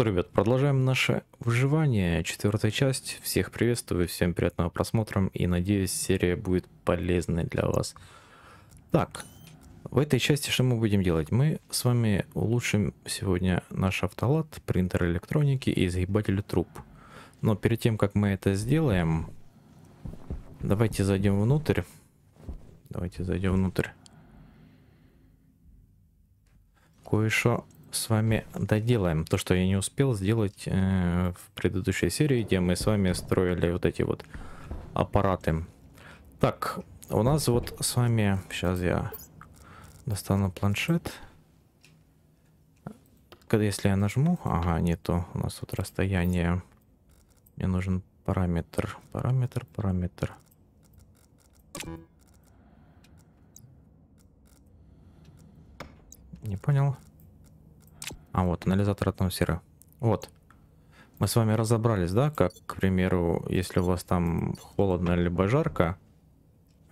что, ребят, продолжаем наше выживание. Четвертая часть. Всех приветствую, всем приятного просмотра и надеюсь, серия будет полезной для вас. Так, в этой части что мы будем делать? Мы с вами улучшим сегодня наш автолад, принтер электроники и изгибатель труб. Но перед тем, как мы это сделаем, давайте зайдем внутрь. Давайте зайдем внутрь. Кое-что с вами доделаем то, что я не успел сделать э, в предыдущей серии, где мы с вами строили вот эти вот аппараты. Так, у нас вот с вами... Сейчас я достану планшет. Когда Если я нажму... Ага, нету. У нас тут расстояние. Мне нужен параметр. Параметр, параметр. Не понял. А вот, анализатор атмосферы. Вот. Мы с вами разобрались, да, как, к примеру, если у вас там холодно либо жарко,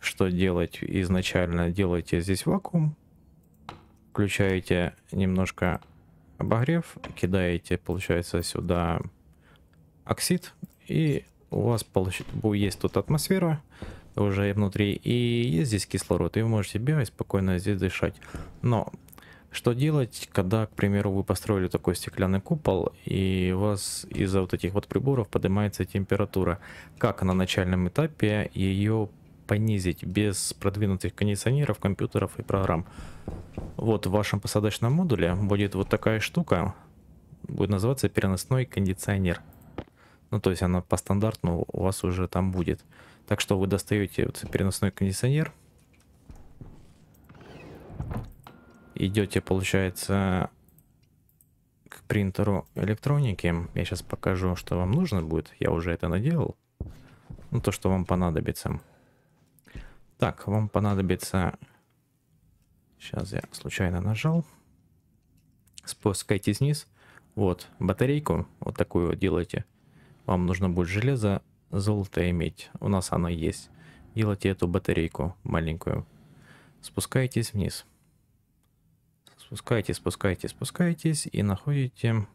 что делать изначально? делайте здесь вакуум, включаете немножко обогрев, кидаете, получается, сюда оксид, и у вас получит, есть тут атмосфера уже внутри, и есть здесь кислород, и вы можете бегать, спокойно здесь дышать. Но что делать, когда, к примеру, вы построили такой стеклянный купол, и у вас из-за вот этих вот приборов поднимается температура? Как на начальном этапе ее понизить без продвинутых кондиционеров, компьютеров и программ? Вот в вашем посадочном модуле будет вот такая штука, будет называться переносной кондиционер. Ну, то есть она по стандарту у вас уже там будет. Так что вы достаете вот переносной кондиционер, идете, получается, к принтеру электроники. Я сейчас покажу, что вам нужно будет. Я уже это наделал. Ну, то, что вам понадобится. Так, вам понадобится... Сейчас я случайно нажал. Спускайтесь вниз. Вот, батарейку вот такую вот делайте. Вам нужно будет железо, золото иметь. У нас оно есть. Делайте эту батарейку маленькую. Спускайтесь вниз спускаетесь, спускаетесь, спускаетесь и находите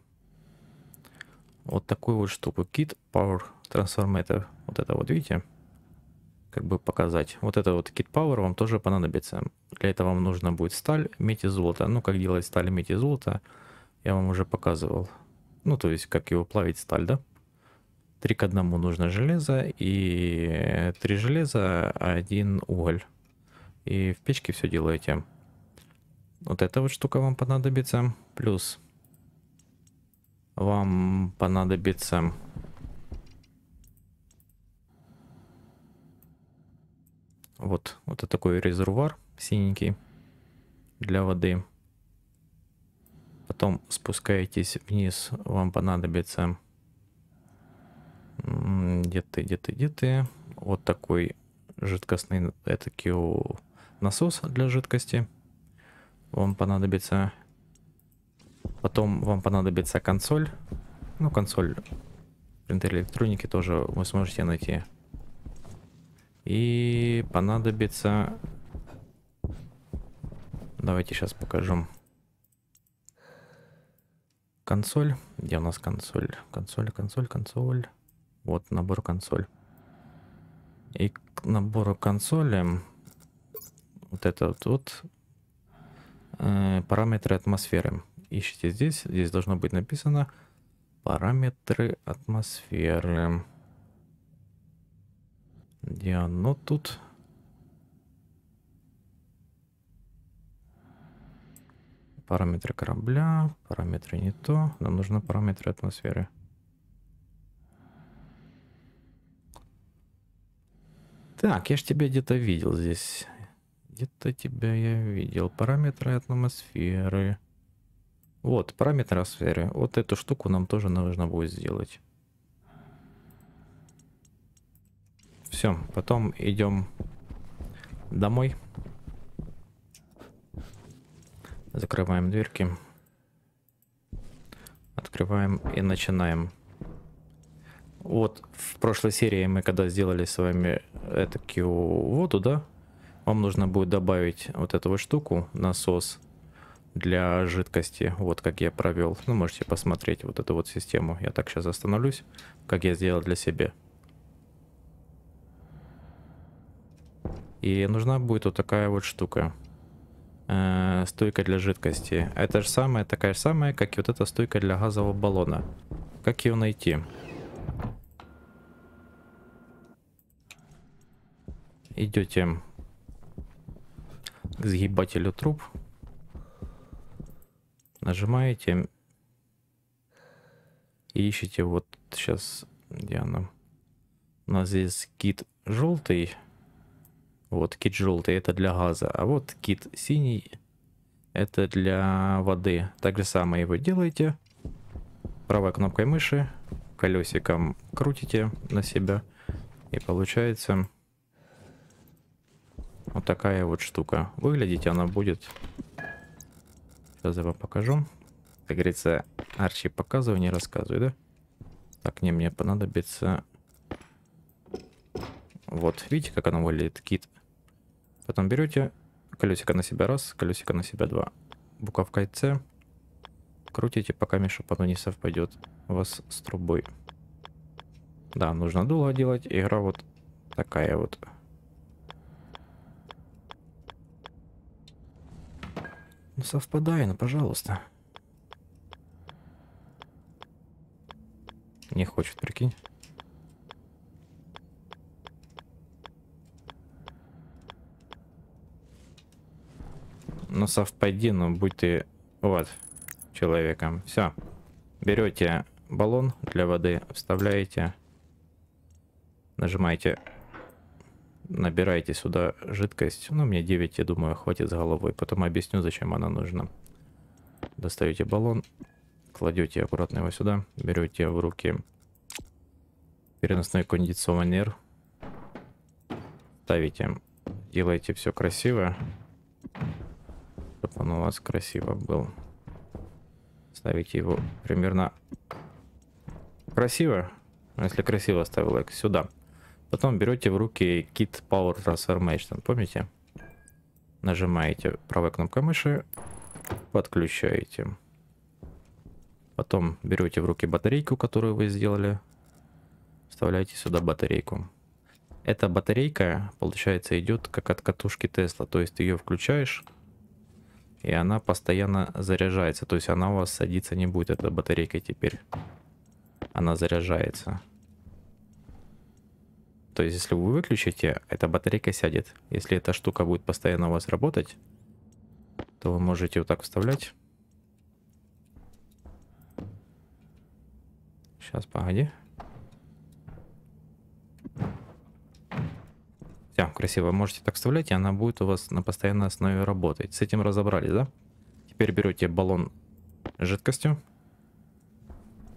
вот такую вот штуку. Kit Power Transformator. Вот это вот, видите? Как бы показать. Вот это вот Kit Power вам тоже понадобится. Для этого вам нужно будет сталь, медь и золото. Ну, как делать сталь, медь и золото, я вам уже показывал. Ну, то есть, как его плавить сталь, да? Три к одному нужно железо и три железа, один уголь. И в печке все делаете. Вот эта вот штука вам понадобится. Плюс вам понадобится... Вот, вот такой резервуар синенький для воды. Потом спускаетесь вниз, вам понадобится... Где ты, где ты, где ты? Вот такой жидкостный этакий насос для жидкости вам понадобится... Потом вам понадобится консоль. Ну, консоль принтер электроники тоже вы сможете найти. И понадобится... Давайте сейчас покажем. Консоль. Где у нас консоль? Консоль, консоль, консоль. Вот набор консоль. И к набору консоли вот это вот Э, параметры атмосферы. Ищите здесь, здесь должно быть написано параметры атмосферы. Где оно тут? Параметры корабля, параметры не то. Нам нужны параметры атмосферы. Так, я же тебя где-то видел здесь. Где-то тебя я видел. Параметры атмосферы. Вот, параметры атмосферы. Вот эту штуку нам тоже нужно будет сделать. Все, потом идем домой. Закрываем дверки. Открываем и начинаем. Вот в прошлой серии мы когда сделали с вами этакую воду, да? Вам нужно будет добавить вот эту вот штуку, насос для жидкости, вот как я провел. Ну, можете посмотреть вот эту вот систему. Я так сейчас остановлюсь, как я сделал для себя. И нужна будет вот такая вот штука. Э -э, стойка для жидкости. Это же самая, такая же самая, как и вот эта стойка для газового баллона. Как ее найти? Идете к сгибателю труб. Нажимаете и ищете вот сейчас, где она? У нас здесь кит желтый. Вот кит желтый, это для газа. А вот кит синий, это для воды. Так же самое его делаете. Правой кнопкой мыши колесиком крутите на себя. И получается вот такая вот штука. Выглядеть она будет. Сейчас я вам покажу. Как говорится, Арчи показываю, не рассказываю, да? Так, не, мне понадобится... Вот, видите, как она выглядит, кит. Потом берете колесико на себя раз, колесико на себя два. Буковкой С. Крутите, пока меша, оно не совпадет у вас с трубой. Да, нужно дуло делать. Игра вот такая вот. Ну совпадай, ну пожалуйста. Не хочет, прикинь. Ну совпади, ну будь ты вот человеком. Все. Берете баллон для воды, вставляете, нажимаете набираете сюда жидкость. Ну, мне 9, я думаю, хватит с головой. Потом объясню, зачем она нужна. Достаете баллон, кладете аккуратно его сюда, берете в руки переносной кондиционер, ставите, делаете все красиво, чтобы он у вас красиво был. Ставите его примерно красиво, если красиво ставил сюда. Потом берете в руки Kit Power Transformation, помните? Нажимаете правой кнопкой мыши, подключаете. Потом берете в руки батарейку, которую вы сделали, вставляете сюда батарейку. Эта батарейка, получается, идет как от катушки Тесла, то есть ты ее включаешь, и она постоянно заряжается, то есть она у вас садиться не будет, эта батарейка теперь. Она заряжается. То есть, если вы выключите, эта батарейка сядет. Если эта штука будет постоянно у вас работать, то вы можете вот так вставлять. Сейчас, погоди. Все, красиво. Можете так вставлять, и она будет у вас на постоянной основе работать. С этим разобрали, да? Теперь берете баллон с жидкостью,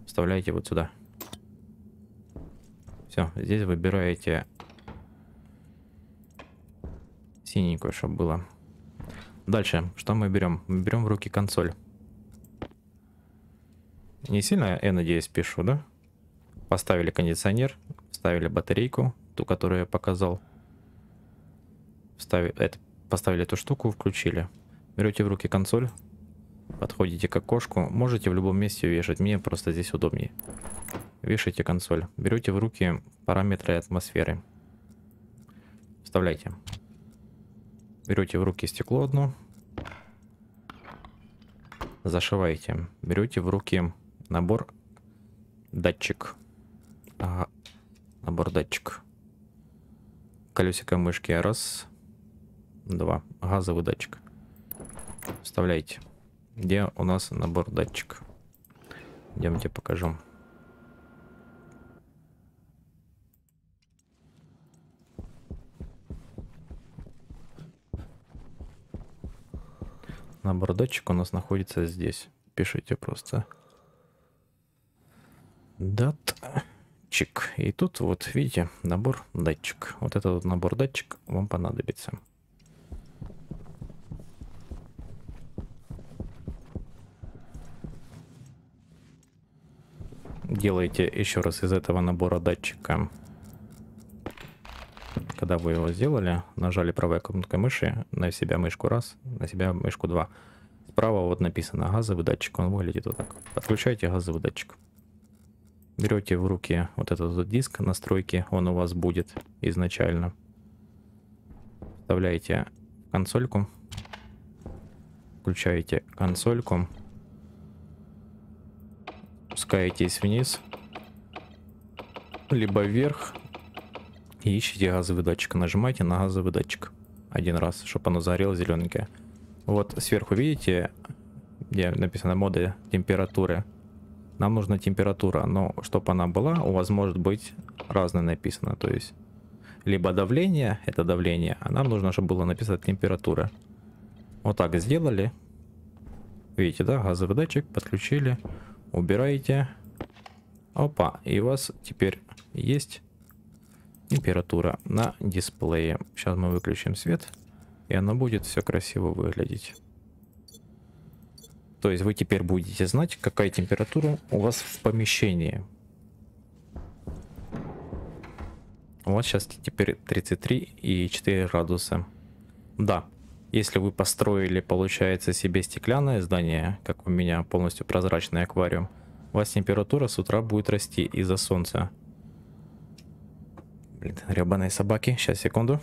вставляете вот сюда. Все, здесь выбираете синенькую, чтобы было. Дальше, что мы берем? Мы берем в руки консоль. Не сильно, я надеюсь, пишу, да? Поставили кондиционер, вставили батарейку, ту, которую я показал. Вставили, это, поставили эту штуку, включили. Берете в руки консоль, подходите к окошку, можете в любом месте вешать, мне просто здесь удобнее. Вешайте консоль, берете в руки параметры атмосферы, вставляйте. Берете в руки стекло одно, зашиваете, берете в руки набор датчик, ага. набор датчик, колесико мышки, раз, два, газовый датчик, вставляете где у нас набор датчиков. Идемте покажу. Набор датчик у нас находится здесь. Пишите просто датчик. И тут вот видите набор датчик. Вот этот вот набор датчик вам понадобится. делаете еще раз из этого набора датчика, когда вы его сделали, нажали правой кнопкой мыши, на себя мышку раз, на себя мышку два. Справа вот написано газовый датчик, он выглядит вот так. Подключаете газовый датчик. Берете в руки вот этот вот диск настройки, он у вас будет изначально. Вставляете консольку, включаете консольку спускаетесь вниз, либо вверх, и ищите газовый датчик. Нажимайте на газовый датчик один раз, чтобы оно загорело зелененькое. Вот сверху видите, где написано моды температуры. Нам нужна температура, но чтобы она была, у вас может быть разное написано. То есть, либо давление, это давление, а нам нужно, чтобы было написано температура. Вот так сделали. Видите, да, газовый датчик подключили убираете. Опа, и у вас теперь есть температура на дисплее. Сейчас мы выключим свет, и она будет все красиво выглядеть. То есть вы теперь будете знать, какая температура у вас в помещении. У вас сейчас теперь 33,4 градуса. Да, если вы построили, получается, себе стеклянное здание, как у меня полностью прозрачный аквариум, у вас температура с утра будет расти из-за солнца. Блин, рябаные собаки. Сейчас, секунду.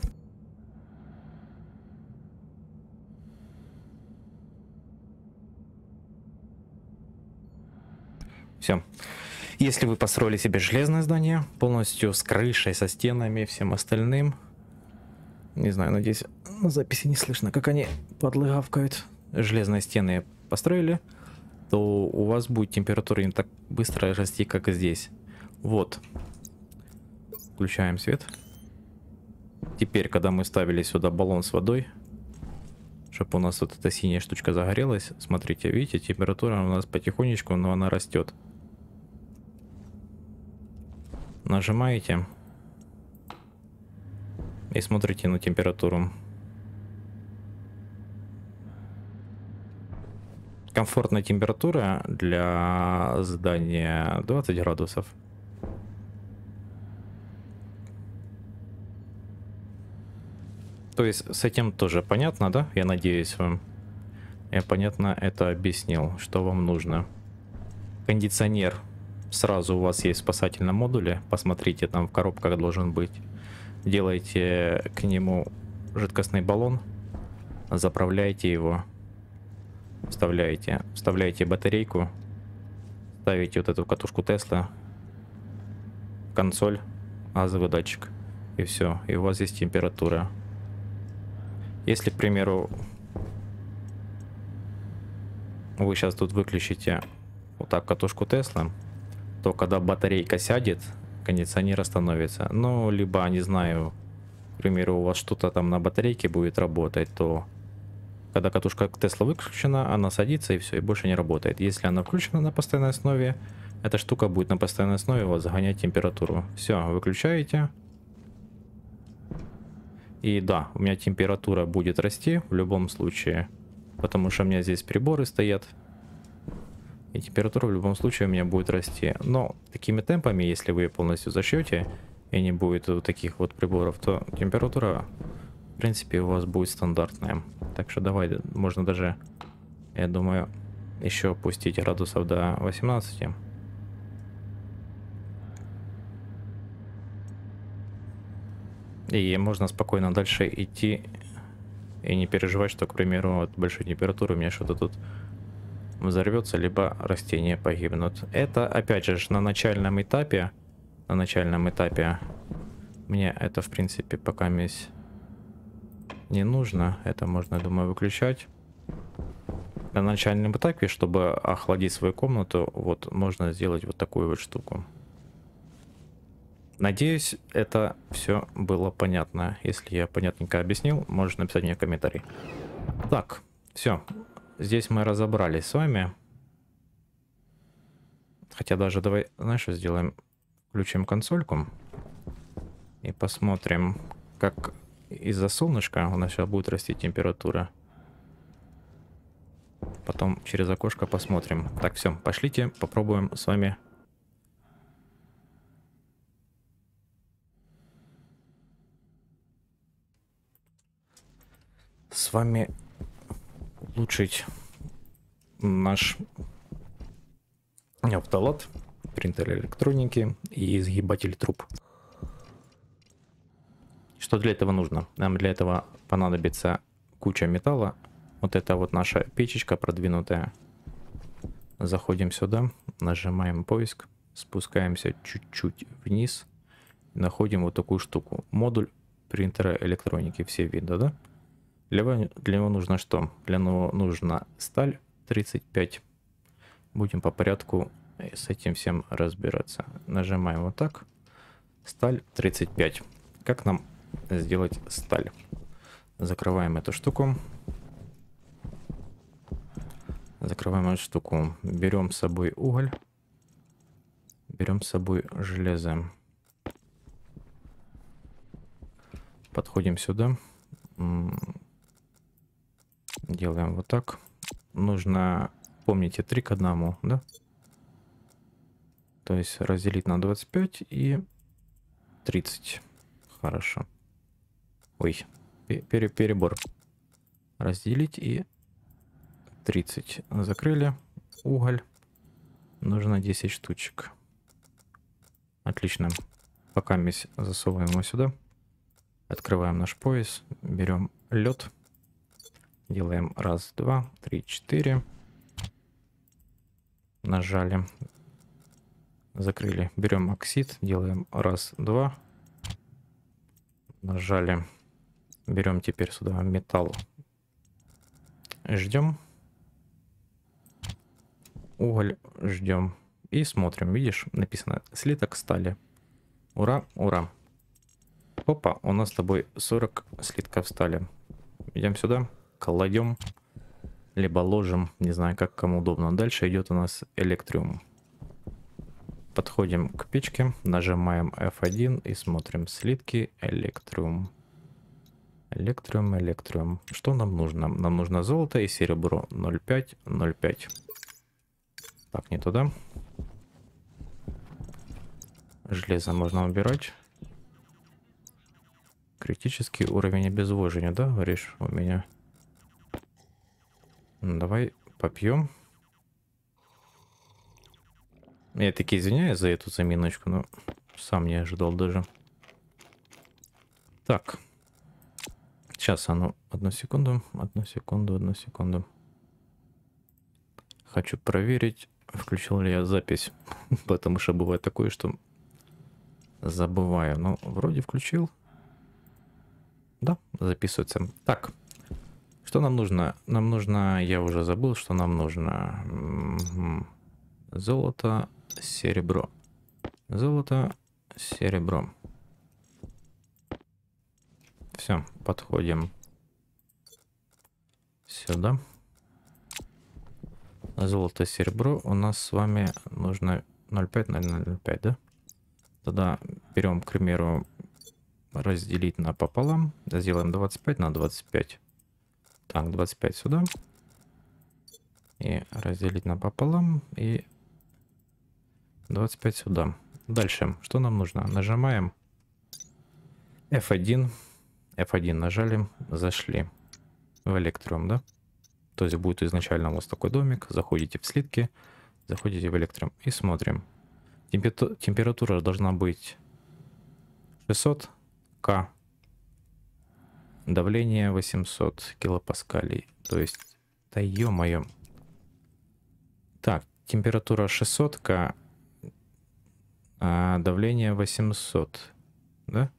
Все. Если вы построили себе железное здание, полностью с крышей, со стенами и всем остальным, не знаю, надеюсь, на записи не слышно, как они подлыгавкают. Железные стены построили, то у вас будет температура не так быстро расти, как здесь. Вот. Включаем свет. Теперь, когда мы ставили сюда баллон с водой, чтобы у нас вот эта синяя штучка загорелась, смотрите, видите, температура у нас потихонечку, но она растет. Нажимаете и смотрите на температуру. Комфортная температура для здания 20 градусов. То есть с этим тоже понятно, да? Я надеюсь вам. Я э, понятно это объяснил, что вам нужно. Кондиционер сразу у вас есть в спасательном модуле. Посмотрите, там в коробках должен быть делаете к нему жидкостный баллон, заправляете его, вставляете, вставляете батарейку, ставите вот эту катушку Тесла, консоль, газовый датчик, и все, и у вас есть температура. Если, к примеру, вы сейчас тут выключите вот так катушку Тесла, то когда батарейка сядет, Кондиционер остановится. Ну, либо, не знаю, к примеру, у вас что-то там на батарейке будет работать, то когда катушка Тесла выключена, она садится и все, и больше не работает. Если она включена на постоянной основе, эта штука будет на постоянной основе у вас загонять температуру. Все, выключаете. И да, у меня температура будет расти в любом случае, потому что у меня здесь приборы стоят, и температура в любом случае у меня будет расти. Но такими темпами, если вы полностью зашьете, и не будет вот таких вот приборов, то температура, в принципе, у вас будет стандартная. Так что давай, можно даже, я думаю, еще опустить градусов до 18. И можно спокойно дальше идти и не переживать, что, к примеру, от большой температуры у меня что-то тут взорвется, либо растения погибнут. Это, опять же, на начальном этапе. На начальном этапе мне это, в принципе, пока месть не нужно. Это можно, думаю, выключать. На начальном этапе, чтобы охладить свою комнату, вот можно сделать вот такую вот штуку. Надеюсь, это все было понятно. Если я понятненько объяснил, можешь написать мне комментарий. Так, все. Здесь мы разобрались с вами. Хотя даже давай, знаешь, что сделаем? Включим консольку. И посмотрим, как из-за солнышка у нас сейчас будет расти температура. Потом через окошко посмотрим. Так, все, пошлите, попробуем с вами с вами улучшить наш автолад, принтер электроники и изгибатель труб. Что для этого нужно? Нам для этого понадобится куча металла. Вот это вот наша печечка продвинутая. Заходим сюда, нажимаем поиск, спускаемся чуть-чуть вниз. Находим вот такую штуку. Модуль принтера электроники, все виды да? Для него, для него нужно что? Для него нужна сталь 35. Будем по порядку э, с этим всем разбираться. Нажимаем вот так. Сталь 35. Как нам сделать сталь? Закрываем эту штуку. Закрываем эту штуку. Берем с собой уголь. Берем с собой железо. Подходим сюда. Делаем вот так. Нужно, помните, 3 к 1, да? То есть разделить на 25 и 30. Хорошо. Ой, пере перебор. Разделить и 30. Закрыли. Уголь. Нужно 10 штучек. Отлично. Пока мы засовываем его сюда. Открываем наш пояс. Берем лед. Делаем раз, два, три, четыре. Нажали. Закрыли. Берем оксид. Делаем раз, два. Нажали. Берем теперь сюда металл. Ждем. Уголь ждем. И смотрим. Видишь, написано слиток стали. Ура, ура. Опа, у нас с тобой 40 слитков стали. Идем сюда кладем, либо ложим, не знаю, как кому удобно. Дальше идет у нас электриум. Подходим к печке, нажимаем F1 и смотрим слитки электриум. Электриум, электриум. Что нам нужно? Нам нужно золото и серебро 0,5, 0,5. Так, не туда. Железо можно убирать. Критический уровень обезвоживания, да, говоришь, у меня? Ну, давай попьем. Я таки извиняюсь за эту заминочку, но сам не ожидал даже. Так. Сейчас, оно, а ну, одну секунду, одну секунду, одну секунду. Хочу проверить, включил ли я запись. Потому что бывает такое, что забываю. Но ну, вроде включил. Да, записывается. Так. Что нам нужно? Нам нужно, я уже забыл, что нам нужно. М-м-м. Золото, серебро. Золото, серебро. Все, подходим сюда. Золото, серебро у нас с вами нужно 0,5, 0,05, да? Тогда берем, к примеру, разделить на пополам. Сделаем 25 на 25. Так, 25 сюда. И разделить на пополам И 25 сюда. Дальше. Что нам нужно? Нажимаем F1. F1 нажали. Зашли в электриум, да? То есть будет изначально у вас такой домик. Заходите в слитки. Заходите в электриум. И смотрим. Температура должна быть 600 К Давление 800 килопаскалей. То есть, да ё-моё. Так, температура 600, -ка, а давление 800. Да?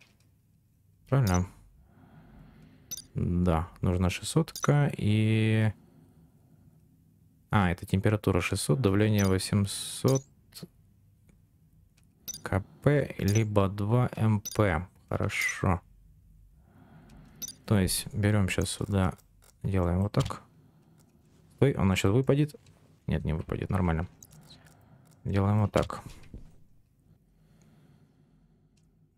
Правильно? Да, нужна 600 и... А, это температура 600, давление 800 КП, либо 2 МП. Хорошо. То есть берем сейчас сюда, делаем вот так. Ой, она сейчас выпадет. Нет, не выпадет, нормально. Делаем вот так.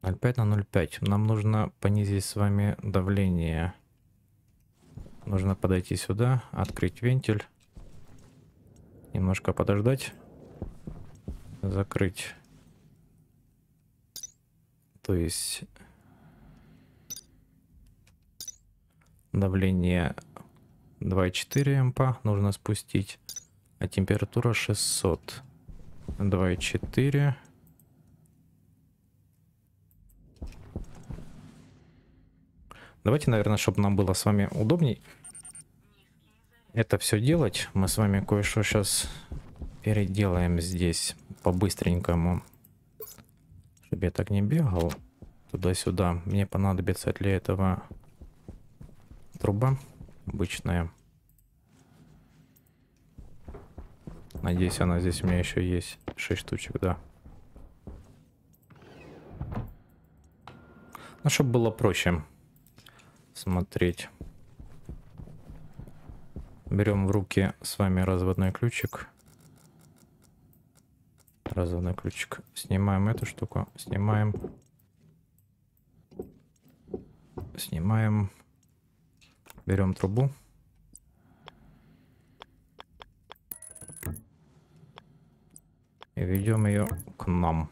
0,5 на 0,5. Нам нужно понизить с вами давление. Нужно подойти сюда, открыть вентиль. Немножко подождать. Закрыть. То есть Давление 2,4 ампа нужно спустить. А температура 600. 2,4. Давайте, наверное, чтобы нам было с вами удобней это все делать, мы с вами кое-что сейчас переделаем здесь по-быстренькому. Чтобы я так не бегал туда-сюда. Мне понадобится для этого труба обычная. Надеюсь, она здесь у меня еще есть. 6 штучек, да. Ну, чтобы было проще смотреть. Берем в руки с вами разводной ключик. Разводной ключик. Снимаем эту штуку. Снимаем. Снимаем. Берем трубу. И ведем ее к нам.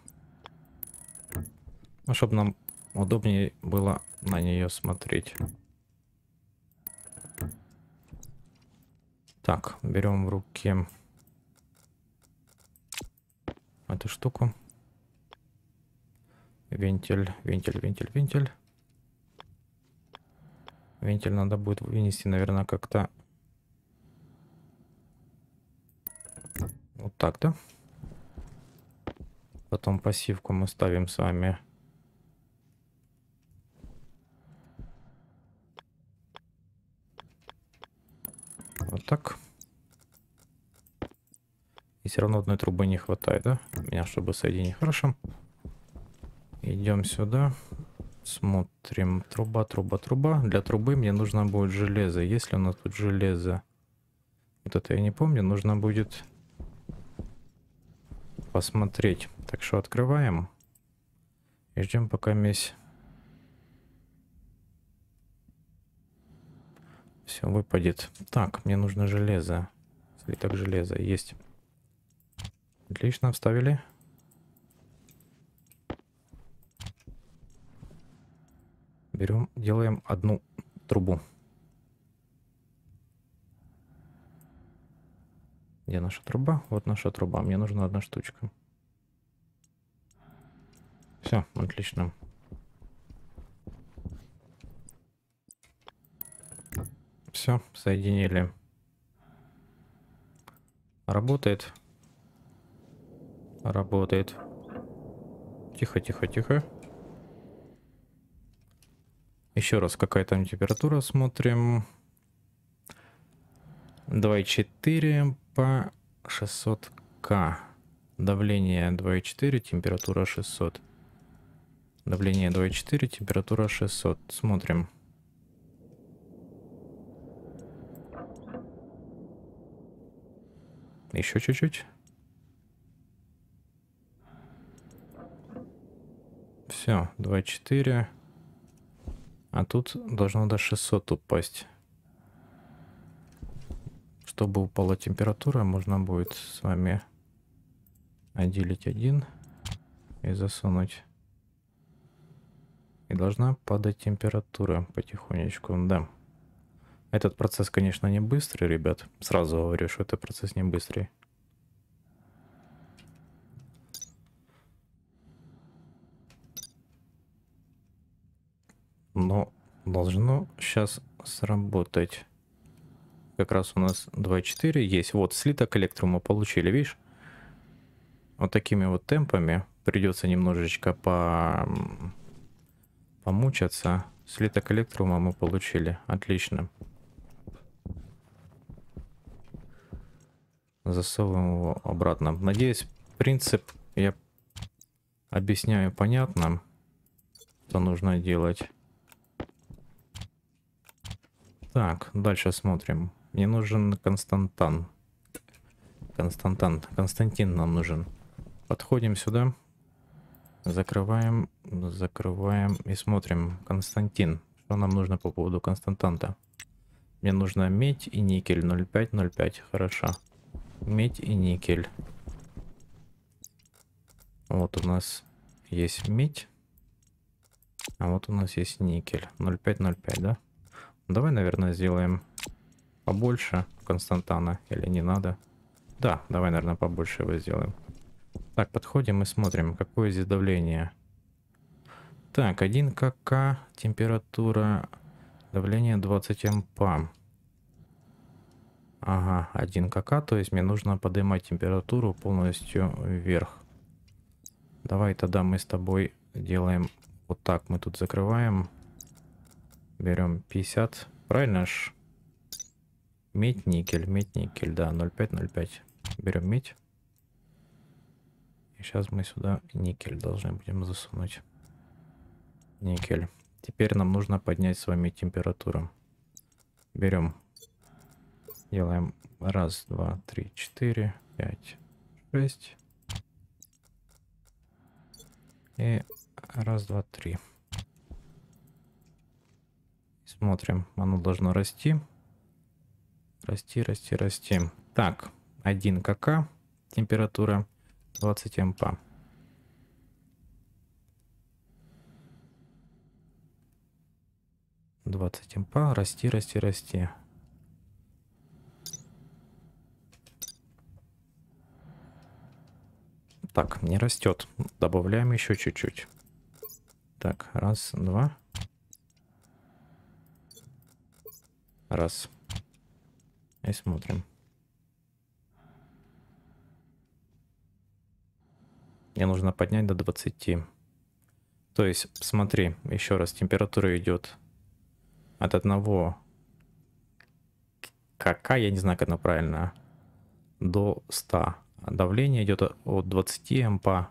Ну, чтобы нам удобнее было на нее смотреть. Так, берем в руки эту штуку. Вентиль, вентиль, вентиль, вентиль. Вентиль надо будет вынести, наверное, как-то... Вот так, да? Потом пассивку мы ставим с вами. Вот так. И все равно одной трубы не хватает, да? У Меня, чтобы соединить. Хорошо. Идем сюда. Сюда. Смотрим. Труба, труба, труба. Для трубы мне нужно будет железо. Есть ли у нас тут железо? Вот это я не помню. Нужно будет посмотреть. Так что открываем. И ждем пока месть. Все выпадет. Так, мне нужно железо. Слиток железа есть. Отлично, вставили. Берем, делаем одну трубу. Где наша труба? Вот наша труба. Мне нужна одна штучка. Все, отлично. Все, соединили. Работает. Работает. Тихо, тихо, тихо. Еще раз, какая там температура, смотрим. 2,4 по 600к. Давление 2,4, температура 600. Давление 2,4, температура 600. Смотрим. Еще чуть-чуть. Все, 2,4. А тут должно до 600 упасть. Чтобы упала температура, можно будет с вами отделить один и засунуть. И должна падать температура потихонечку, да. Этот процесс, конечно, не быстрый, ребят. Сразу говорю, что это процесс не быстрый. должно сейчас сработать. Как раз у нас 2.4 есть. Вот слиток электрума получили, видишь? Вот такими вот темпами придется немножечко по... помучаться. Слиток электрума мы получили. Отлично. Засовываем его обратно. Надеюсь, принцип я объясняю понятно, что нужно делать. Так, дальше смотрим. Мне нужен Константан. Константан. Константин нам нужен. Подходим сюда. Закрываем, закрываем и смотрим. Константин. Что нам нужно по поводу Константанта? Мне нужна медь и никель 0,5-0,5. Хорошо. Медь и никель. Вот у нас есть медь. А вот у нас есть никель. 0,5-0,5, да? Давай, наверное, сделаем побольше Константана. Или не надо? Да, давай, наверное, побольше его сделаем. Так, подходим и смотрим, какое здесь давление. Так, 1 КК, температура, давление 20 мпа. Ага, 1 КК, то есть мне нужно поднимать температуру полностью вверх. Давай тогда мы с тобой делаем вот так. Мы тут закрываем Берем 50. Правильно аж? Медь, никель, медь, никель, да, 0,5-0,5. Берем медь. И сейчас мы сюда никель должны будем засунуть. Никель. Теперь нам нужно поднять с вами температуру. Берем. Делаем раз, два, три, четыре, пять, шесть. И раз, два, три. Смотрим, оно должно расти. Расти, расти, расти. Так, 1 КК, температура 20 ампа. Двадцать ампа, расти, расти, расти. Так, не растет. Добавляем еще чуть-чуть. Так, раз, два, Раз. И смотрим. Мне нужно поднять до 20. То есть, смотри, еще раз, температура идет от одного какая, я не знаю, как она правильно, до 100. А давление идет от 20 ампа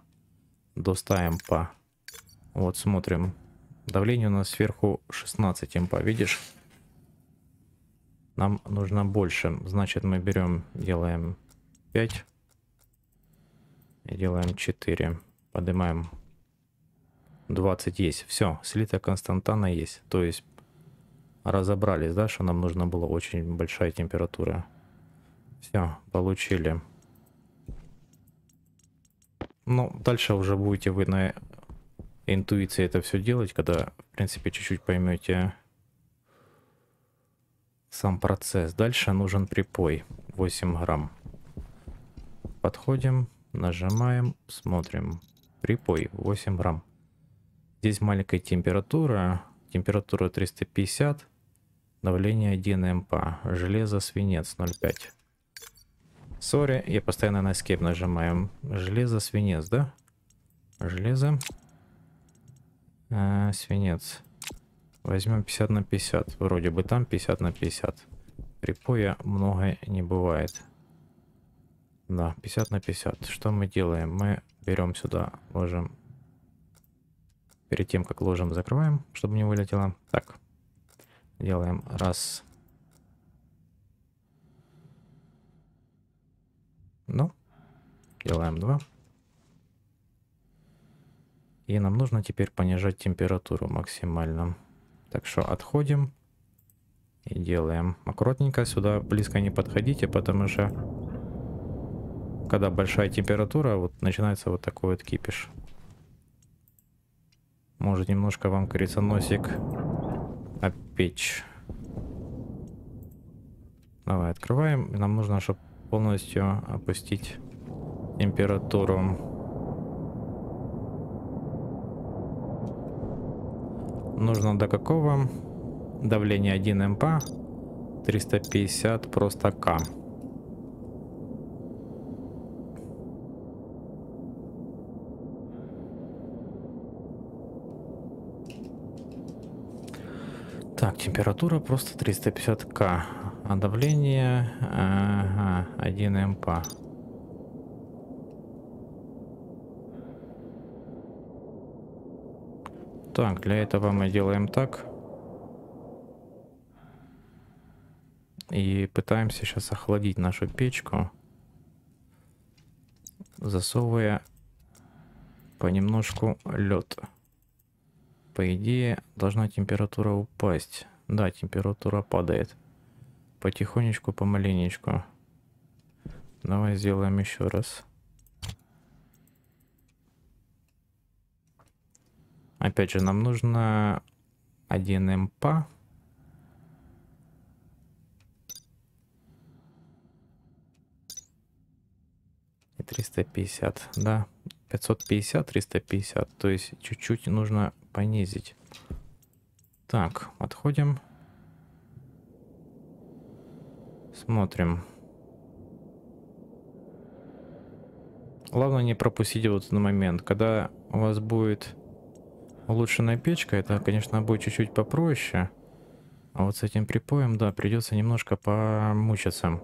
до 100 ампа. Вот смотрим. Давление у нас сверху 16 ампа, видишь? Нам нужно больше. Значит, мы берем, делаем 5. И делаем 4. Поднимаем 20 есть. Все, слитая константана есть. То есть разобрались, да, что нам нужно было очень большая температура. Все, получили. Ну, дальше уже будете вы на интуиции это все делать, когда, в принципе, чуть-чуть поймете, сам процесс. Дальше нужен припой 8 грамм. Подходим, нажимаем, смотрим. Припой 8 грамм. Здесь маленькая температура. Температура 350. Давление 1 МПа. Железо свинец 0,5. Сори, я постоянно на escape нажимаю. Железо свинец, да? Железо. Э, свинец. Возьмем 50 на 50. Вроде бы там 50 на 50. Припоя много не бывает. Да, 50 на 50. Что мы делаем? Мы берем сюда, ложим. Перед тем, как ложим, закрываем, чтобы не вылетело. Так. Делаем раз. Ну. Делаем два. И нам нужно теперь понижать температуру максимально. Так что отходим и делаем аккуратненько. Сюда близко не подходите, потому что когда большая температура, вот начинается вот такой вот кипиш. Может немножко вам, кажется, носик опечь. Давай, открываем. Нам нужно, чтобы полностью опустить температуру. Нужно до какого? Давление 1 МП. 350 просто К. Так, температура просто 350к, а давление ага, 1 МП. Так, для этого мы делаем так. И пытаемся сейчас охладить нашу печку, засовывая понемножку лед. По идее, должна температура упасть. Да, температура падает. Потихонечку, помаленечку. Давай сделаем еще раз. Опять же, нам нужно один МПА. И 350, да. 550, 350. То есть чуть-чуть нужно понизить. Так, отходим. Смотрим. Главное не пропустить вот этот момент, когда у вас будет улучшенная печка. Это, конечно, будет чуть-чуть попроще. А вот с этим припоем, да, придется немножко помучиться.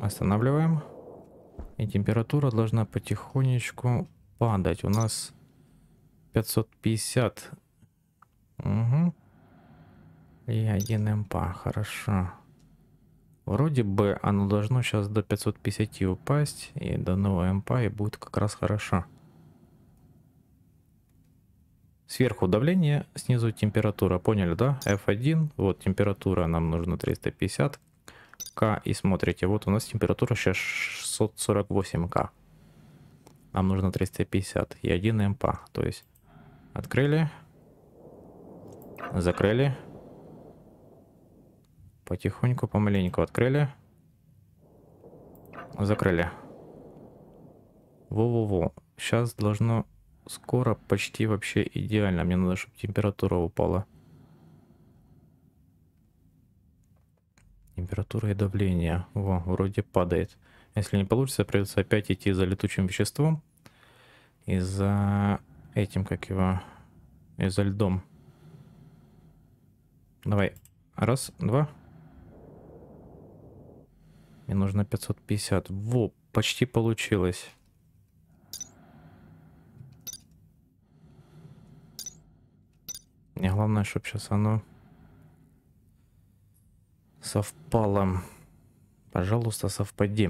Останавливаем. И температура должна потихонечку падать. У нас 550. Угу. И 1 МП, хорошо. Вроде бы оно должно сейчас до 550 упасть, и до нового МПа и будет как раз хорошо. Сверху давление, снизу температура. Поняли, да? F1, вот температура, нам нужно 350 к и смотрите, вот у нас температура сейчас 648 к. Нам нужно 350 и 1 МП. То есть открыли, закрыли. Потихоньку, помаленьку открыли. Закрыли. Во-во-во. Сейчас должно скоро почти вообще идеально. Мне надо, чтобы температура упала. Температура и давление. Во, вроде падает. Если не получится, придется опять идти за летучим веществом. И за этим, как его... И за льдом. Давай. Раз, два. Мне нужно 550. Во, почти получилось. Мне главное, чтобы сейчас оно совпало. Пожалуйста, совпади.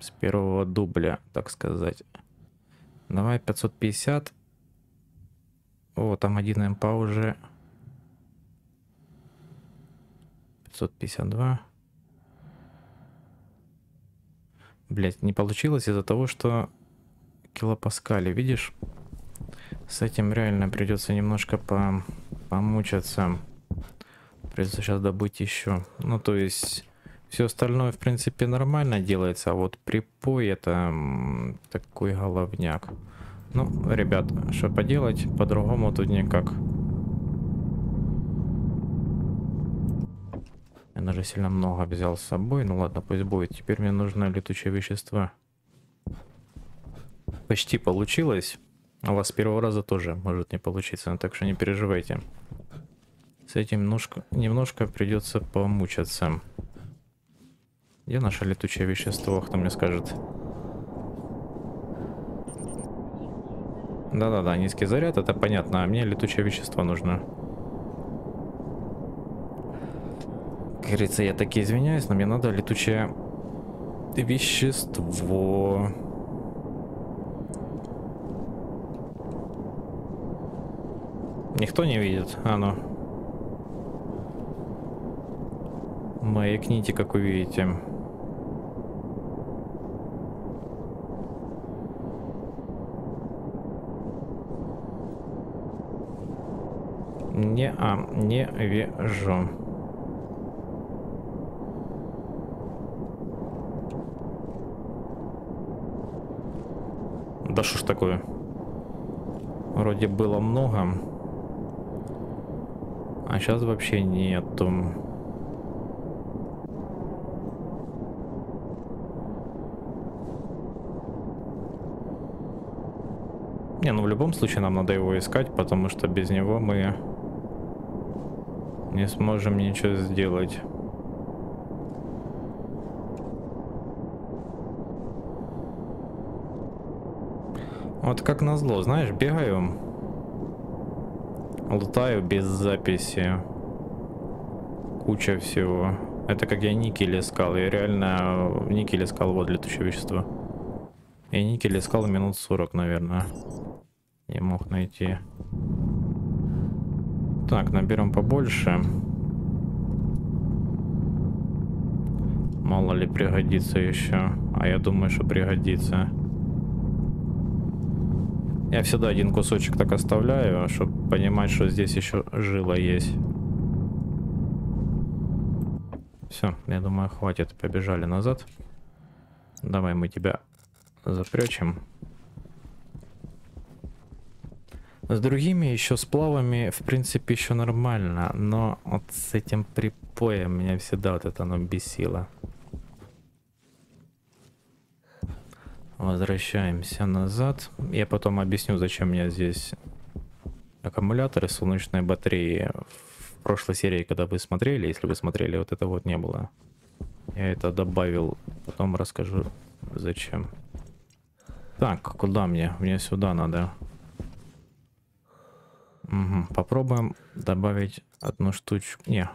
С первого дубля, так сказать. Давай 550. О, там один МПА уже. 552. Блять, не получилось из-за того, что килопаскали, видишь? С этим реально придется немножко по помучаться. Придется сейчас добыть еще. Ну, то есть, все остальное, в принципе, нормально делается, а вот припой это такой головняк. Ну, ребят, что поделать, по-другому тут никак. Я даже сильно много взял с собой. Ну ладно, пусть будет. Теперь мне нужно летучее вещество. Почти получилось. А у вас с первого раза тоже может не получиться, так что не переживайте. С этим немножко, немножко придется помучаться. Где наше летучее вещество, кто мне скажет? Да-да-да, низкий заряд, это понятно, а мне летучее вещество нужно. говорится, я таки извиняюсь, но мне надо летучее вещество. Никто не видит? оно а, ну. Маякните, как увидите. Не, а, не вижу. Да что ж такое? Вроде было много. А сейчас вообще нету. Не, ну в любом случае нам надо его искать, потому что без него мы не сможем ничего сделать. Вот как назло, знаешь, бегаю. Лутаю без записи. Куча всего. Это как я никель искал. Я реально э, никель искал вот летучее вещества. И никель искал минут 40, наверное. Не мог найти. Так, наберем побольше. Мало ли пригодится еще. А я думаю, что пригодится. Я всегда один кусочек так оставляю, чтобы понимать, что здесь еще жила есть. Все, я думаю, хватит. Побежали назад. Давай мы тебя запрячем. С другими еще сплавами, в принципе, еще нормально, но вот с этим припоем меня всегда вот это оно бесило. Возвращаемся назад. Я потом объясню, зачем у меня здесь аккумуляторы солнечные батареи. В прошлой серии, когда вы смотрели, если вы смотрели, вот это вот не было. Я это добавил, потом расскажу, зачем. Так, куда мне? Мне сюда надо. Угу. Попробуем добавить одну штучку. Не,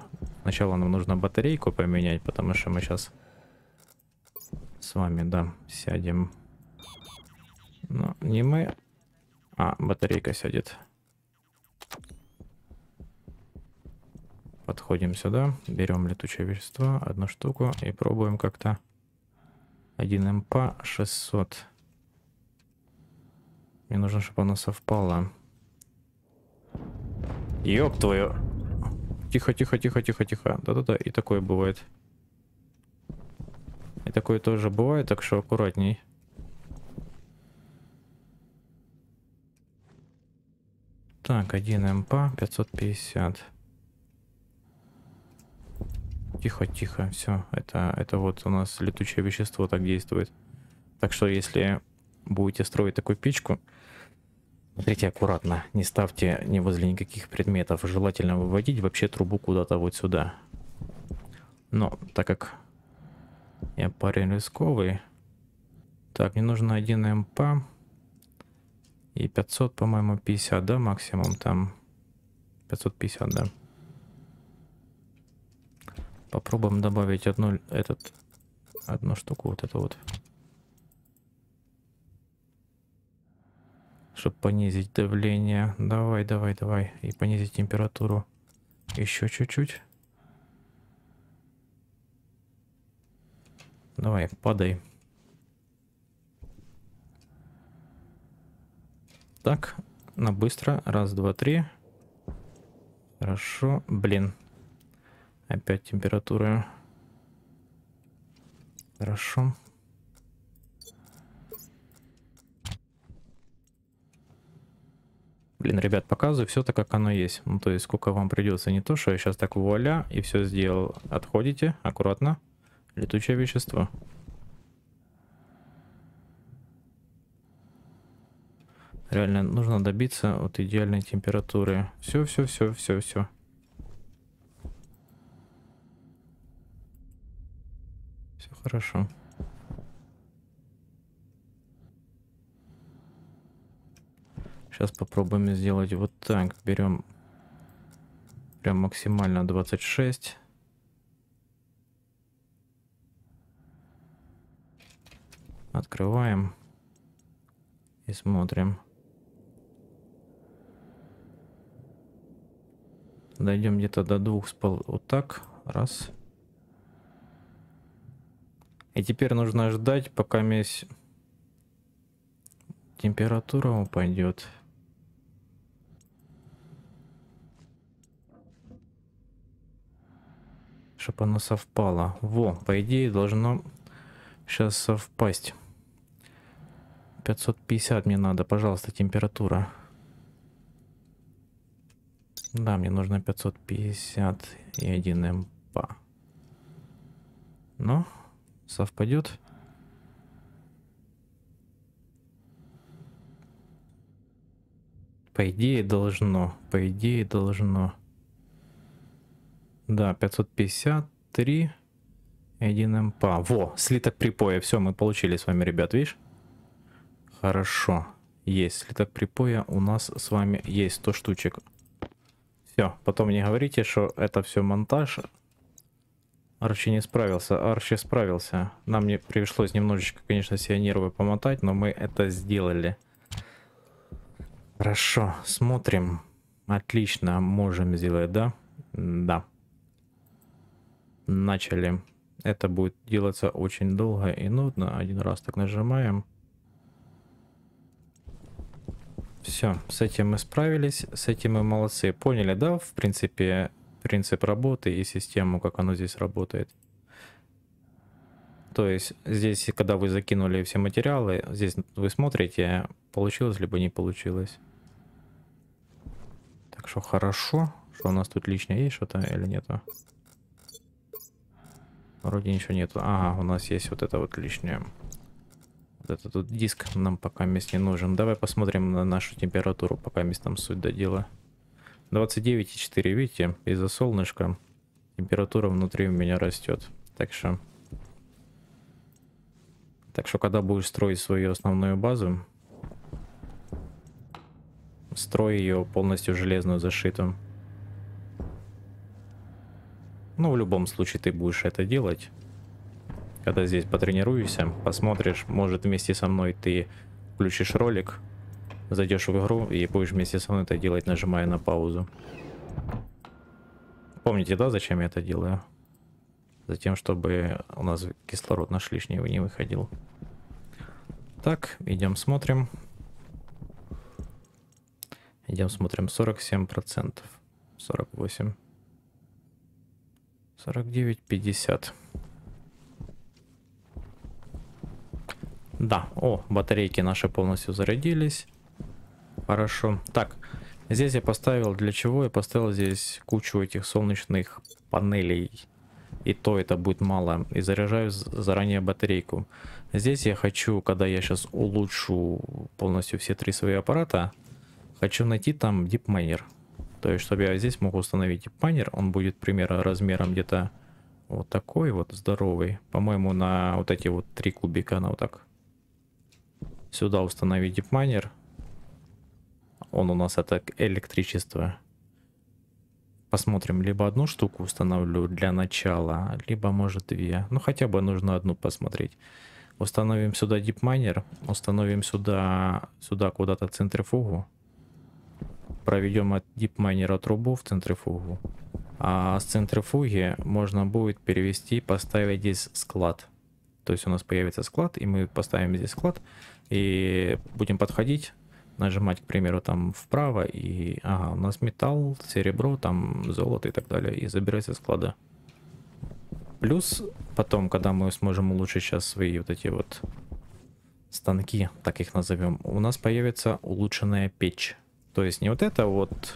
сначала нам нужно батарейку поменять, потому что мы сейчас с вами, да, сядем. Но не мы. А, батарейка сядет. Подходим сюда, берем летучее вещество, одну штуку и пробуем как-то. 1 МП 600. Мне нужно, чтобы оно совпало. Ёб твою. Тихо, тихо, тихо, тихо, тихо. Да-да-да, и такое бывает. И такое тоже бывает, так что аккуратней. Так, один МП, 550. Тихо, тихо, все. Это, это вот у нас летучее вещество так действует. Так что если будете строить такую печку, смотрите аккуратно. Не ставьте ни возле никаких предметов. Желательно выводить вообще трубу куда-то вот сюда. Но так как я парень рисковый... Так, мне нужно один МП. И 500, по-моему, 50, да, максимум там? 550, да. Попробуем добавить одну, этот, одну штуку, вот эту вот. Чтобы понизить давление. Давай, давай, давай. И понизить температуру. Еще чуть-чуть. Давай, падай. Так, на быстро. Раз, два, три. Хорошо. Блин. Опять температура. Хорошо. Блин, ребят, показываю все так, как оно есть. Ну, то есть, сколько вам придется. Не то, что я сейчас так вуаля и все сделал. Отходите аккуратно. Летучее вещество. Реально нужно добиться вот идеальной температуры. Все, все, все, все, все. Все хорошо. Сейчас попробуем сделать вот так. Берем прям максимально 26. Открываем и смотрим. Дойдем где-то до двух с пол... Вот так. Раз. И теперь нужно ждать, пока месть... Температура упадет. чтобы она совпала. Во, по идее должно сейчас совпасть. 550 мне надо, пожалуйста, температура. Да, мне нужно 550 и 1 МПА. но ну, совпадет. По идее должно, по идее должно. Да, 553 и 1 МПА. Во, слиток припоя. Все, мы получили с вами, ребят, видишь? Хорошо. Есть слиток припоя. У нас с вами есть 100 штучек. Все, потом не говорите, что это все монтаж. Арчи не справился. Арчи справился. Нам не пришлось немножечко, конечно, себе нервы помотать, но мы это сделали. Хорошо, смотрим. Отлично, можем сделать, да? Да. Начали. Это будет делаться очень долго и нудно. Один раз так нажимаем. Все, с этим мы справились, с этим мы молодцы. Поняли, да, в принципе, принцип работы и систему, как оно здесь работает. То есть здесь, когда вы закинули все материалы, здесь вы смотрите, получилось либо не получилось. Так что хорошо, что у нас тут лишнее есть что-то или нету. Вроде ничего нету. Ага, у нас есть вот это вот лишнее этот, этот диск нам пока мест не нужен. Давай посмотрим на нашу температуру, пока мест там суть до дела. 29,4, видите, из-за солнышка температура внутри у меня растет. Так что... Так что, когда будешь строить свою основную базу, строй ее полностью железную зашитым. Ну, в любом случае, ты будешь это делать когда здесь потренируешься, посмотришь, может вместе со мной ты включишь ролик, зайдешь в игру и будешь вместе со мной это делать, нажимая на паузу. Помните, да, зачем я это делаю? Затем, чтобы у нас кислород наш лишний не выходил. Так, идем смотрим. Идем смотрим 47%. 48. 49, 50. Да, о, батарейки наши полностью зарядились. Хорошо. Так, здесь я поставил, для чего? Я поставил здесь кучу этих солнечных панелей. И то это будет мало. И заряжаю заранее батарейку. Здесь я хочу, когда я сейчас улучшу полностью все три свои аппарата, хочу найти там Deep Miner. То есть, чтобы я здесь мог установить Deep Miner, он будет примерно размером где-то вот такой вот здоровый. По-моему, на вот эти вот три кубика, на вот так Сюда установить дипмайнер. Он у нас это электричество. Посмотрим, либо одну штуку установлю для начала, либо может две. Ну хотя бы нужно одну посмотреть. Установим сюда дипмайнер, установим сюда, сюда куда-то центрифугу. Проведем от дипмайнера трубу в центрифугу. А с центрифуги можно будет перевести, поставить здесь склад. То есть у нас появится склад, и мы поставим здесь склад, и будем подходить, нажимать, к примеру, там вправо, и ага, у нас металл, серебро, там золото и так далее, и забирать со склада. Плюс потом, когда мы сможем улучшить сейчас свои вот эти вот станки, так их назовем, у нас появится улучшенная печь. То есть не вот это вот,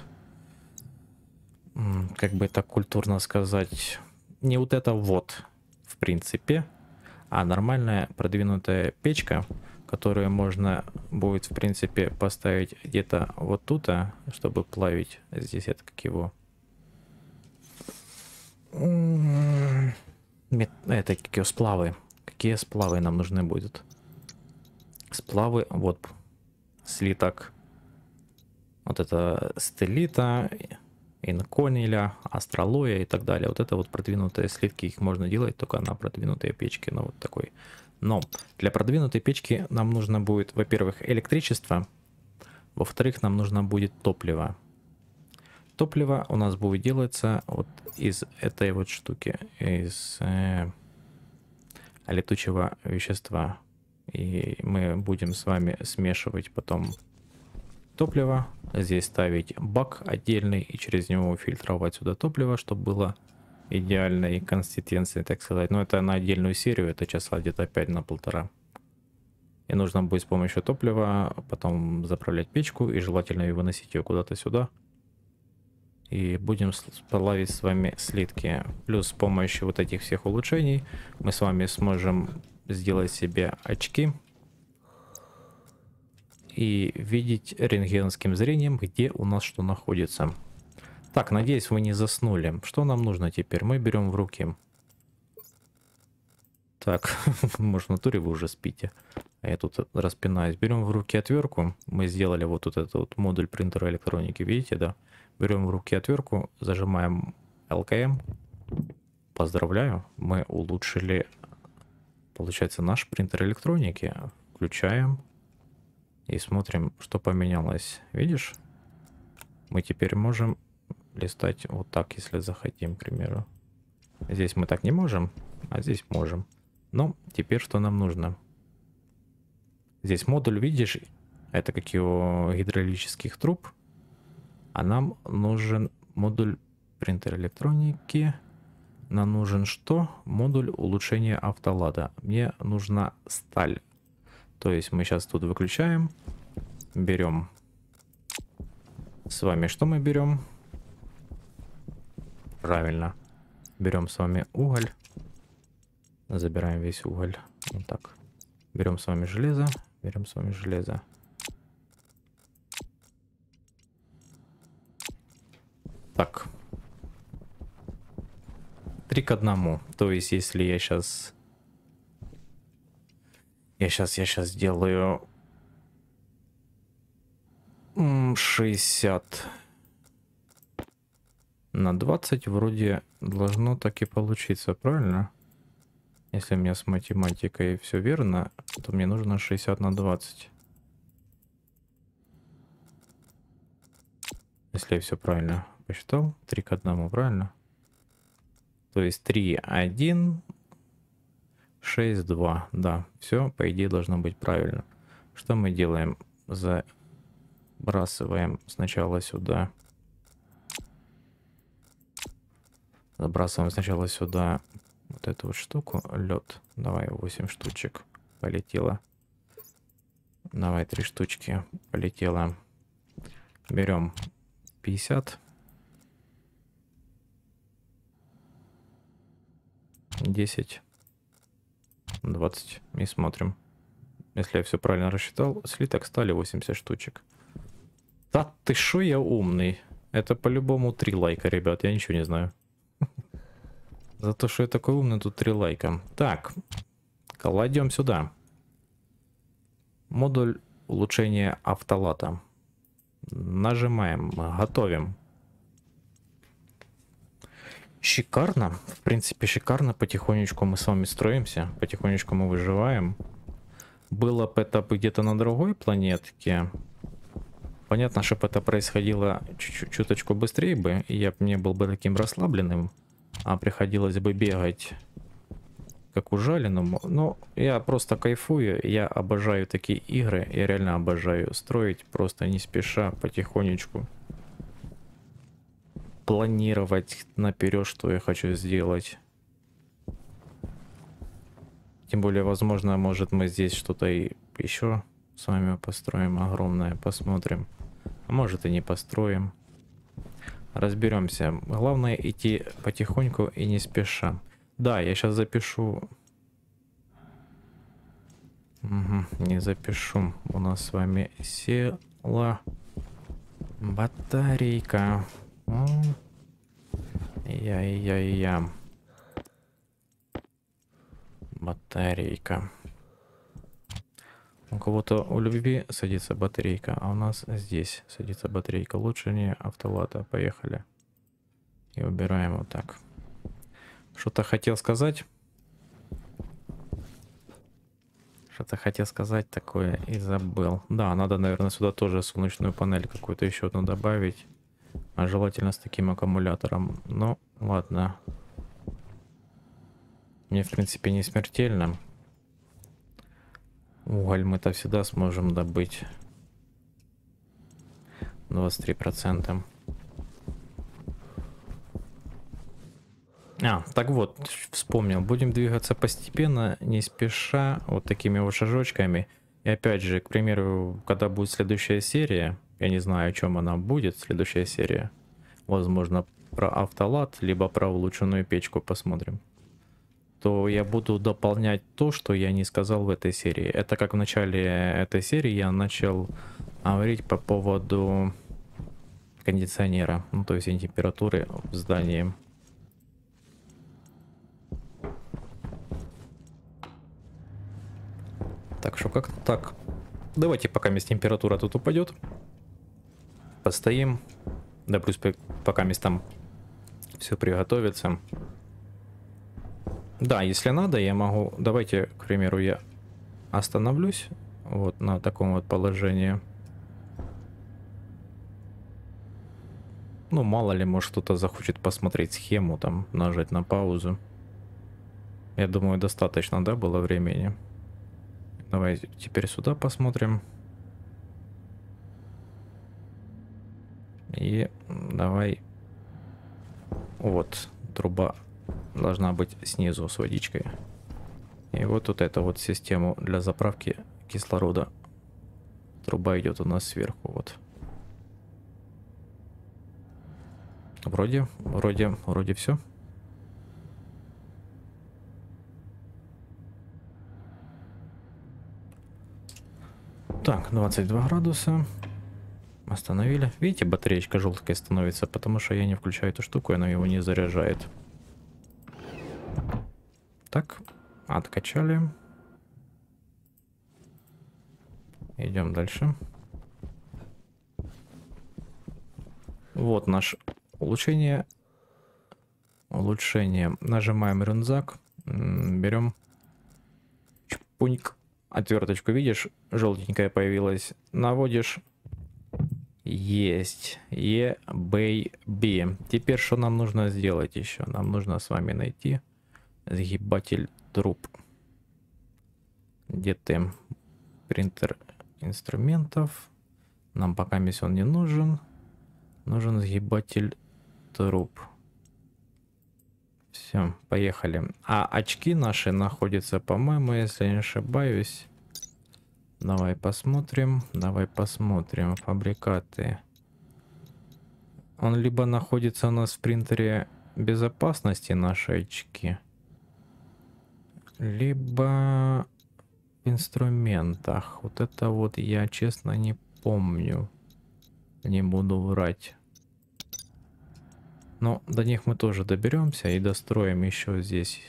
как бы так культурно сказать, не вот это вот, в принципе, а нормальная продвинутая печка, которую можно будет, в принципе, поставить где-то вот тут, а, чтобы плавить здесь это как его. Э, это какие сплавы. Какие сплавы нам нужны будут? Сплавы, вот, слиток. Вот это стелита, инконеля, астралоя и так далее. Вот это вот продвинутые слитки, их можно делать только на продвинутые печки, ну вот такой. Но для продвинутой печки нам нужно будет, во-первых, электричество, во-вторых, нам нужно будет топливо. Топливо у нас будет делаться вот из этой вот штуки, из э, летучего вещества. И мы будем с вами смешивать потом топлива, здесь ставить бак отдельный и через него фильтровать сюда топливо, чтобы было идеальной консистенции, так сказать. Но это на отдельную серию, это часа где-то 5 на полтора. И нужно будет с помощью топлива потом заправлять печку и желательно ее выносить ее куда-то сюда. И будем плавить с вами слитки. Плюс с помощью вот этих всех улучшений мы с вами сможем сделать себе очки и видеть рентгенским зрением, где у нас что находится. Так, надеюсь, вы не заснули. Что нам нужно теперь? Мы берем в руки. Так, может, в натуре вы уже спите. А я тут распинаюсь. Берем в руки отвертку. Мы сделали вот тут этот вот модуль принтера электроники, видите, да? Берем в руки отвертку, зажимаем LKM. Поздравляю, мы улучшили, получается, наш принтер электроники. Включаем и смотрим, что поменялось. Видишь? Мы теперь можем листать вот так, если захотим, к примеру. Здесь мы так не можем, а здесь можем. Но теперь что нам нужно? Здесь модуль, видишь, это как и гидравлических труб. А нам нужен модуль принтер электроники. Нам нужен что? Модуль улучшения автолада. Мне нужна сталь. То есть мы сейчас тут выключаем, берем с вами, что мы берем? Правильно, берем с вами уголь, забираем весь уголь, вот так. Берем с вами железо, берем с вами железо. Так. Три к одному. То есть, если я сейчас я сейчас, я сейчас сделаю 60 на 20 вроде должно так и получиться, правильно? Если у меня с математикой все верно, то мне нужно 60 на 20. Если я все правильно посчитал, 3 к 1, правильно? То есть 3, 1, 6.2, да, все, по идее, должно быть правильно. Что мы делаем? Забрасываем сначала сюда. Забрасываем сначала сюда вот эту вот штуку, лед. Давай 8 штучек полетело. Давай 3 штучки полетело. Берем 50. 10. 20 и смотрим. Если я все правильно рассчитал, слиток стали 80 штучек. Да ты шо я умный. Это по-любому 3 лайка, ребят, я ничего не знаю. За то, что я такой умный, тут 3 лайка. Так, кладем сюда. Модуль улучшения автолата. Нажимаем, готовим. Шикарно. В принципе, шикарно. Потихонечку мы с вами строимся. Потихонечку мы выживаем. Было бы это где-то на другой планетке. Понятно, чтобы это происходило чуть-чуть чуточку быстрее бы, и я не был бы таким расслабленным, а приходилось бы бегать как ужаленному. Но я просто кайфую, я обожаю такие игры, я реально обожаю строить, просто не спеша, потихонечку планировать наперед, что я хочу сделать. Тем более, возможно, может мы здесь что-то еще с вами построим огромное, посмотрим. А может и не построим. Разберемся. Главное идти потихоньку и не спеша. Да, я сейчас запишу. Угу, не запишу. У нас с вами села батарейка. Я-я-я. Батарейка. У кого-то у любви садится батарейка, а у нас здесь садится батарейка. Лучше не автолата. Поехали. И убираем вот так. Что-то хотел сказать. Что-то хотел сказать такое и забыл. Да, надо, наверное, сюда тоже солнечную панель какую-то еще одну добавить. А желательно с таким аккумулятором. Ну, ладно. Мне, в принципе, не смертельно. Уголь мы-то всегда сможем добыть. 23%. А, так вот, вспомнил. Будем двигаться постепенно, не спеша, вот такими вот шажочками. И опять же, к примеру, когда будет следующая серия, я не знаю, о чем она будет, следующая серия. Возможно, про автолат, либо про улучшенную печку посмотрим. То я буду дополнять то, что я не сказал в этой серии. Это как в начале этой серии я начал говорить по поводу кондиционера, ну то есть температуры в здании. Так что как-то так. Давайте пока мест температура тут упадет постоим. Да плюс пока там все приготовится. Да, если надо, я могу... Давайте, к примеру, я остановлюсь вот на таком вот положении. Ну, мало ли, может кто-то захочет посмотреть схему, там, нажать на паузу. Я думаю, достаточно, да, было времени. Давай теперь сюда посмотрим. Посмотрим. И давай... Вот, труба должна быть снизу с водичкой. И вот тут эта вот систему для заправки кислорода. Труба идет у нас сверху, вот. Вроде, вроде, вроде все. Так, 22 градуса. Остановили. Видите, батареечка желтая становится, потому что я не включаю эту штуку, и она его не заряжает. Так, откачали. Идем дальше. Вот наше улучшение. Улучшение. Нажимаем рюнзак, Берем чпуньк. Отверточку видишь? Желтенькая появилась. Наводишь есть. EBB. Теперь что нам нужно сделать еще? Нам нужно с вами найти сгибатель труб. Где ты? Принтер инструментов. Нам пока он не нужен. Нужен сгибатель труб. Все, поехали. А очки наши находятся, по-моему, если не ошибаюсь, Давай посмотрим, давай посмотрим. Фабрикаты. Он либо находится у нас в принтере безопасности наши очки, либо в инструментах. Вот это вот я честно не помню. Не буду врать. Но до них мы тоже доберемся и достроим еще здесь.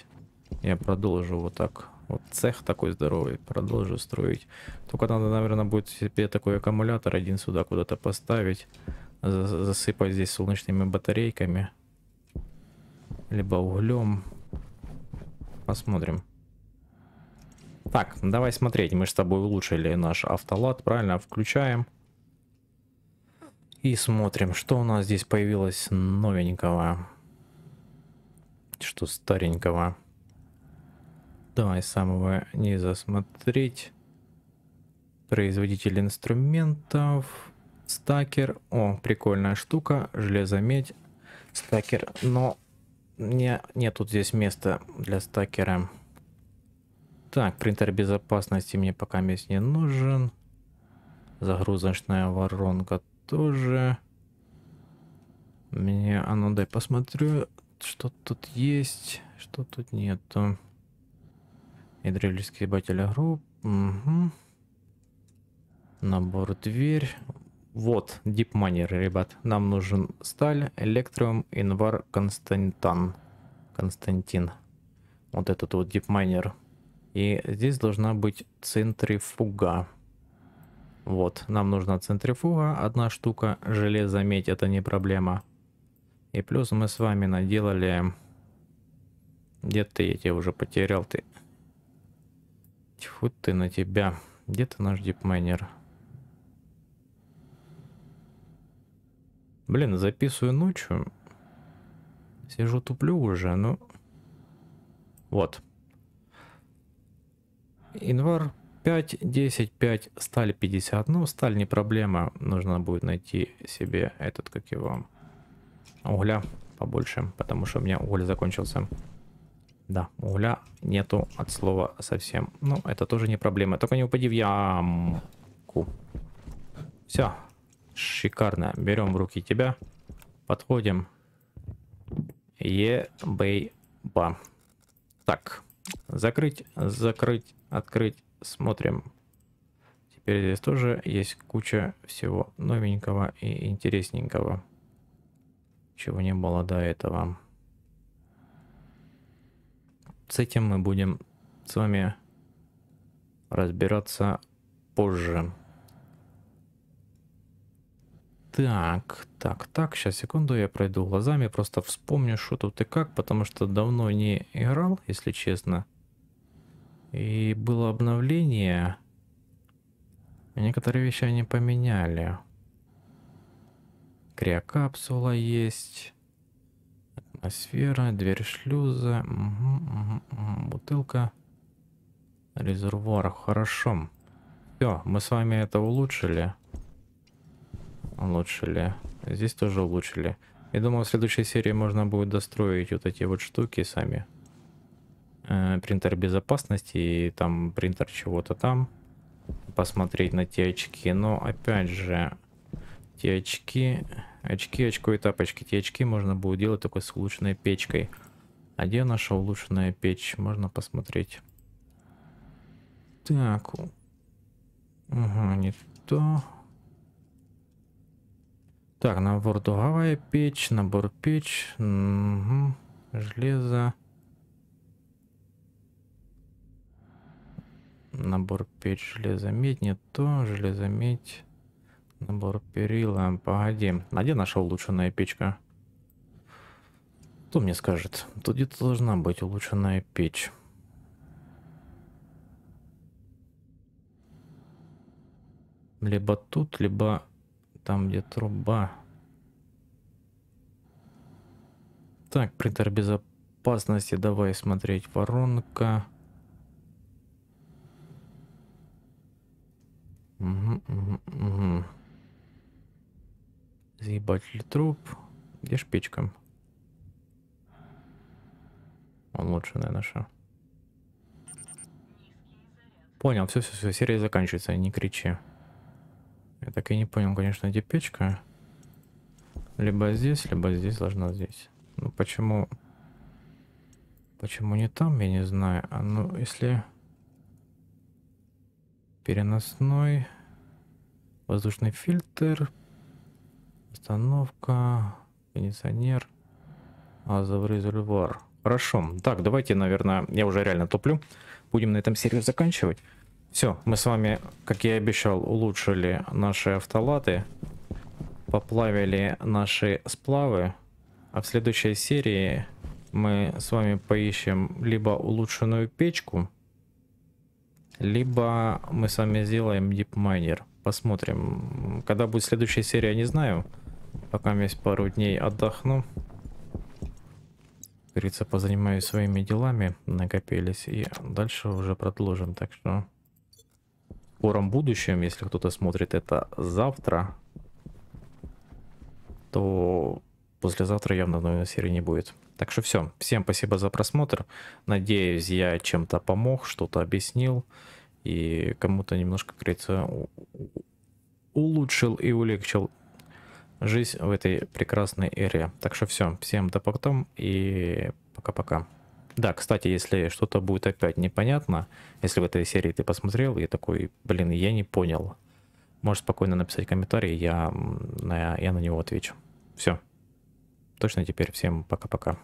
Я продолжу вот так вот цех такой здоровый, продолжу строить. Только надо, наверное, будет себе такой аккумулятор один сюда куда-то поставить. Засыпать здесь солнечными батарейками. Либо углем. Посмотрим. Так, ну давай смотреть. Мы с тобой улучшили наш автолад, правильно? Включаем. И смотрим, что у нас здесь появилось новенького. Что старенького. Давай самого не засмотреть Производитель инструментов. Стакер. О, прикольная штука. Железометь. Стакер. Но не, нет тут здесь места для стакера. Так, принтер безопасности мне пока мест не нужен. Загрузочная воронка тоже. Мне, а ну дай посмотрю, что тут есть, что тут нету. Гидравлический ебатель групп. Угу. Набор дверь. Вот, дипмайнер, ребят. Нам нужен сталь, электриум, инвар, константан. Константин. Вот этот вот дипмайнер. И здесь должна быть центрифуга. Вот, нам нужна центрифуга, одна штука. Железо, медь, это не проблема. И плюс мы с вами наделали... Где ты? Я тебя уже потерял. Ты Тьфу ты на тебя. Где ты наш дипмайнер? Блин, записываю ночью. Сижу туплю уже, ну... Вот. Инвар 5, 10, 5, сталь 50. Ну, сталь не проблема. Нужно будет найти себе этот, как его, угля побольше, потому что у меня уголь закончился. Да, угля нету от слова совсем. Ну, это тоже не проблема. Только не упади в ямку. Все. Шикарно. Берем в руки тебя. Подходим. Е-бей-ба. Так. Закрыть, закрыть, открыть. Смотрим. Теперь здесь тоже есть куча всего новенького и интересненького. Чего не было до этого с этим мы будем с вами разбираться позже. Так, так, так, сейчас, секунду, я пройду глазами, просто вспомню, что тут и как, потому что давно не играл, если честно. И было обновление, и некоторые вещи они поменяли. Криокапсула есть. Атмосфера, дверь шлюза, угу, угу, угу. бутылка. Резервуар, хорошо. Все, мы с вами это улучшили. Улучшили. Здесь тоже улучшили. Я думаю, в следующей серии можно будет достроить вот эти вот штуки сами. Э, принтер безопасности и там принтер чего-то там. Посмотреть на те очки. Но опять же, те очки Очки, очко и тапочки. те очки можно будет делать только с улучшенной печкой. А где наша улучшенная печь? Можно посмотреть. Так. Ага, не то. Так, набор дуговая печь, набор печь. Угу. Железо. Набор печь, железо, медь, не то, железо, медь. Набор перила. Погоди. А где наша улучшенная печка? Кто мне скажет? Тут где-то должна быть улучшенная печь. Либо тут, либо там, где труба. Так, принтер безопасности. Давай смотреть воронка. Угу, угу, угу. Заебать ли труп? Где шпичка? Он лучше, наверное, что. Понял, все, все, все, серия заканчивается, не кричи. Я так и не понял, конечно, где печка. Либо здесь, либо здесь, должна здесь. Ну почему... Почему не там, я не знаю. А ну, если... Переносной... Воздушный фильтр, Остановка, кондиционер, газовый резервуар. Хорошо. Так, давайте, наверное, я уже реально топлю. Будем на этом серию заканчивать. Все, мы с вами, как я и обещал, улучшили наши автолаты. Поплавили наши сплавы. А в следующей серии мы с вами поищем либо улучшенную печку, либо мы с вами сделаем дипмайнер. Посмотрим. Когда будет следующая серия, не знаю. Пока у есть пару дней отдохну. говорится, позанимаюсь своими делами. Накопились. И дальше уже продолжим. Так что в скором будущем, если кто-то смотрит это завтра, то послезавтра явно новой серии не будет. Так что все. Всем спасибо за просмотр. Надеюсь, я чем-то помог, что-то объяснил и кому-то немножко, как говорится, улучшил и улегчил жизнь в этой прекрасной эре. Так что все, всем до потом и пока-пока. Да, кстати, если что-то будет опять непонятно, если в этой серии ты посмотрел и такой, блин, я не понял, можешь спокойно написать комментарий, я на, я на него отвечу. Все. Точно теперь всем пока-пока.